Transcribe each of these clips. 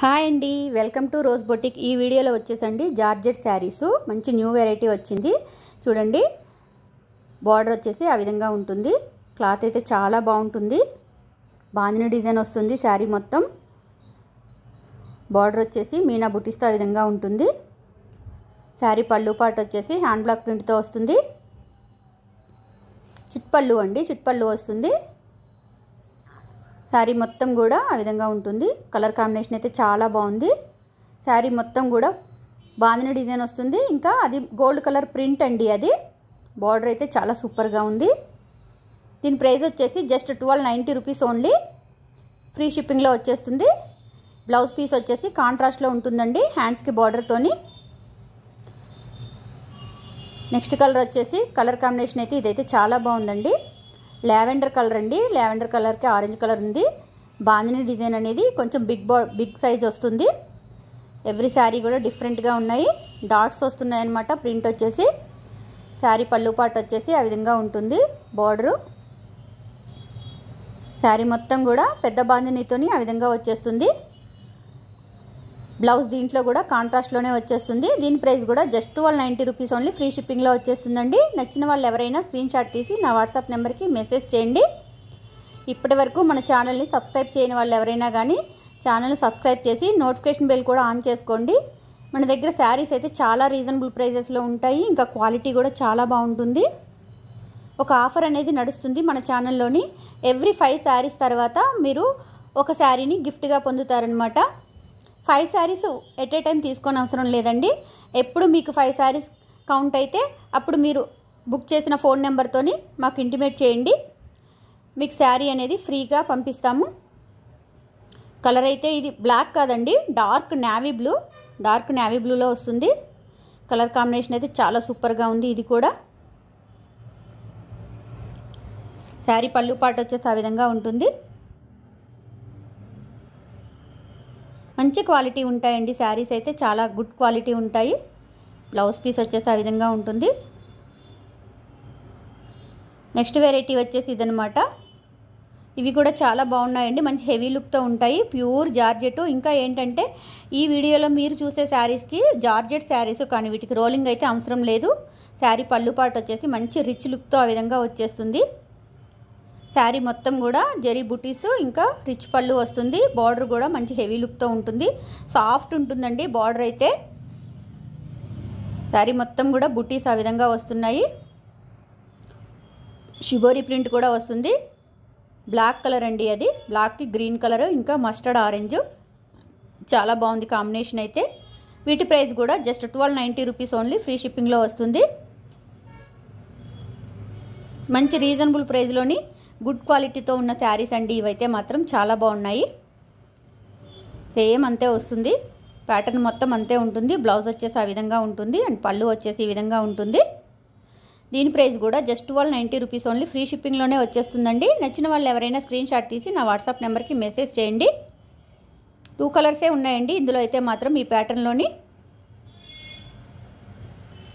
hi అండి welcome to rose boutique ఈ వీడియోలో వచ్చేసండి జార్జెట్ శారీస్ మంచి న్యూ వెరైటీ వచ్చింది చూడండి బార్డర్ వచ్చేసి ఆ విధంగా ఉంటుంది క్లాత్ అయితే చాలా బాగుంటుంది బాంధిన డిజైన్ వస్తుంది శారీ మొత్తం బార్డర్ వచ్చేసి మీనా ఆ విధంగా ఉంటుంది శారీ పళ్ళు పాటు వచ్చేసి హ్యాండ్ బ్లాక్ ప్రింట్తో వస్తుంది చిట్పళ్ళు అండి చిట్పళ్ళు వస్తుంది శారీ మొత్తం కూడా ఆ విధంగా ఉంటుంది కలర్ కాంబినేషన్ అయితే చాలా బాగుంది శారీ మొత్తం కూడా బాందిని డిజైన్ వస్తుంది ఇంకా అది గోల్డ్ కలర్ ప్రింట్ అండి అది బార్డర్ అయితే చాలా సూపర్గా ఉంది దీని ప్రైస్ వచ్చేసి just twelve ninety rupees only free షిప్పింగ్లో వచ్చేస్తుంది బ్లౌజ్ పీస్ వచ్చేసి కాంట్రాస్ట్లో ఉంటుందండి హ్యాండ్స్కి బార్డర్తోని నెక్స్ట్ కలర్ వచ్చేసి కలర్ కాంబినేషన్ అయితే ఇదైతే చాలా బాగుందండి లావెండర్ కలర్ అండి లావెండర్ కలర్కి ఆరెంజ్ కలర్ ఉంది బాందిని డిజైన్ అనేది కొంచెం బిగ్ బిగ్ సైజ్ వస్తుంది ఎవ్రీ శారీ కూడా డిఫరెంట్గా ఉన్నాయి డాట్స్ వస్తున్నాయి అన్నమాట ప్రింట్ వచ్చేసి శారీ పళ్ళు పాటు వచ్చేసి ఆ విధంగా ఉంటుంది బార్డరు శారీ మొత్తం కూడా పెద్ద బాందినీతోని ఆ విధంగా వచ్చేస్తుంది బ్లౌజ్ దీంట్లో కూడా కాంట్రాస్ట్లోనే వచ్చేస్తుంది దీని ప్రైస్ కూడా just twelve ninety rupees only free షిప్పింగ్లో వచ్చేస్తుందండి నచ్చిన వాళ్ళు ఎవరైనా స్క్రీన్ షాట్ తీసి నా వాట్సాప్ నెంబర్కి మెసేజ్ చేయండి ఇప్పటి వరకు మన ఛానల్ని సబ్స్క్రైబ్ చేయని వాళ్ళు ఎవరైనా కానీ ఛానల్ని సబ్స్క్రైబ్ చేసి నోటిఫికేషన్ బెల్ కూడా ఆన్ చేసుకోండి మన దగ్గర శారీస్ అయితే చాలా రీజనబుల్ ప్రైజెస్లో ఉంటాయి ఇంకా క్వాలిటీ కూడా చాలా బాగుంటుంది ఒక ఆఫర్ అనేది నడుస్తుంది మన ఛానల్లోని ఎవ్రీ ఫైవ్ శారీస్ తర్వాత మీరు ఒక శారీని గిఫ్ట్గా పొందుతారనమాట five saris at a time తీసుకోని అవసరం లేదండి ఎప్పుడు మీకు ఫైవ్ శారీస్ కౌంట్ అయితే అప్పుడు మీరు బుక్ చేసిన ఫోన్ నెంబర్తోని మాకు ఇంటిమేట్ చేయండి మీకు శారీ అనేది ఫ్రీగా పంపిస్తాము కలర్ అయితే ఇది బ్లాక్ కాదండి dark navy blue dark navy బ్లూలో వస్తుంది కలర్ కాంబినేషన్ అయితే చాలా సూపర్గా ఉంది ఇది కూడా శారీ పళ్ళు పాటు వచ్చేసి ఆ విధంగా ఉంటుంది మంచి క్వాలిటీ ఉంటాయండి శారీస్ అయితే చాలా గుడ్ క్వాలిటీ ఉంటాయి బ్లౌజ్ పీస్ వచ్చేసి ఆ విధంగా ఉంటుంది నెక్స్ట్ వెరైటీ వచ్చేసి ఇదనమాట ఇవి కూడా చాలా బాగున్నాయండి మంచి హెవీ లుక్తో ఉంటాయి ప్యూర్ జార్జెట్ ఇంకా ఏంటంటే ఈ వీడియోలో మీరు చూసే శారీస్కి జార్జెట్ శారీస్ కానీ వీటికి రోలింగ్ అయితే అవసరం లేదు శారీ పళ్ళు పాటు వచ్చేసి మంచి రిచ్ లుక్తో ఆ విధంగా వచ్చేస్తుంది శారీ మొత్తం కూడా జరీ బుటీస్ ఇంకా రిచ్ పళ్ళు వస్తుంది బార్డర్ కూడా మంచి హెవీ లుక్తో ఉంటుంది సాఫ్ట్ ఉంటుందండి బార్డర్ అయితే శారీ మొత్తం కూడా బుటీస్ ఆ విధంగా వస్తున్నాయి షిబోరి ప్రింట్ కూడా వస్తుంది బ్లాక్ కలర్ అండి అది బ్లాక్కి గ్రీన్ కలర్ ఇంకా మస్టర్డ్ ఆరెంజ్ చాలా బాగుంది కాంబినేషన్ అయితే వీటి ప్రైస్ కూడా just twelve ninety rupees only free షిప్పింగ్లో వస్తుంది మంచి రీజనబుల్ ప్రైస్లోని గుడ్ క్వాలిటీతో ఉన్న శారీస్ అండి ఇవైతే మాత్రం చాలా బాగున్నాయి సేమ్ అంతే వస్తుంది ప్యాటర్న్ మొత్తం అంతే ఉంటుంది బ్లౌజ్ వచ్చేసి ఆ విధంగా ఉంటుంది అండ్ పళ్ళు వచ్చేసి ఈ విధంగా ఉంటుంది దీని ప్రైస్ కూడా just twelve ninety rupees only free షిప్పింగ్లోనే వచ్చేస్తుందండి నచ్చిన వాళ్ళు ఎవరైనా స్క్రీన్ షాట్ తీసి నా వాట్సాప్ నెంబర్కి మెసేజ్ చేయండి టూ కలర్సే ఉన్నాయండి ఇందులో అయితే మాత్రం ఈ ప్యాటర్న్లోని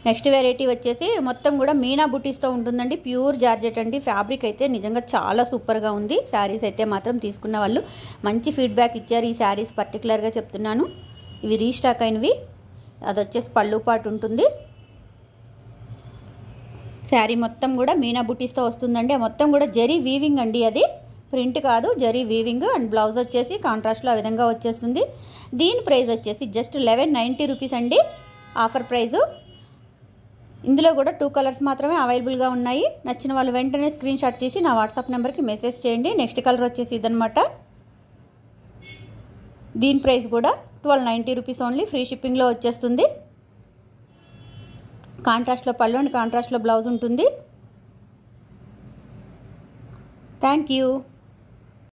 నెక్స్ట్ వెరైటీ వచ్చేసి మొత్తం కూడా మీనా బుటీస్తో ఉంటుందండి ప్యూర్ జార్జెట్ అండి ఫ్యాబ్రిక్ అయితే నిజంగా చాలా సూపర్గా ఉంది శారీస్ అయితే మాత్రం తీసుకున్న వాళ్ళు మంచి ఫీడ్బ్యాక్ ఇచ్చారు ఈ శారీస్ పర్టికులర్గా చెప్తున్నాను ఇవి రీస్టాక్ అయినవి అది వచ్చేసి పళ్ళు పాటు ఉంటుంది శారీ మొత్తం కూడా మీనా బుటీస్తో వస్తుందండి మొత్తం కూడా జరీ వీవింగ్ అండి అది ప్రింట్ కాదు జరీ వీవింగ్ అండ్ బ్లౌజ్ వచ్చేసి కాంట్రాస్ట్లో ఆ విధంగా వచ్చేస్తుంది దీని ప్రైస్ వచ్చేసి జస్ట్ లెవెన్ నైంటీ రూపీస్ అండి ఆఫర్ ప్రైజు ఇందులో కూడా టూ కలర్స్ మాత్రమే అవైలబుల్గా ఉన్నాయి నచ్చిన వాళ్ళు వెంటనే స్క్రీన్ షాట్ తీసి నా వాట్సాప్ నెంబర్కి మెసేజ్ చేయండి నెక్స్ట్ కలర్ వచ్చేసి ఇదనమాట దీని ప్రైస్ కూడా twelve ninety rupees only free షిప్పింగ్లో వచ్చేస్తుంది కాంట్రాస్ట్లో పళ్ళు అండ్ కాంట్రాస్ట్లో బ్లౌజ్ ఉంటుంది థ్యాంక్ యూ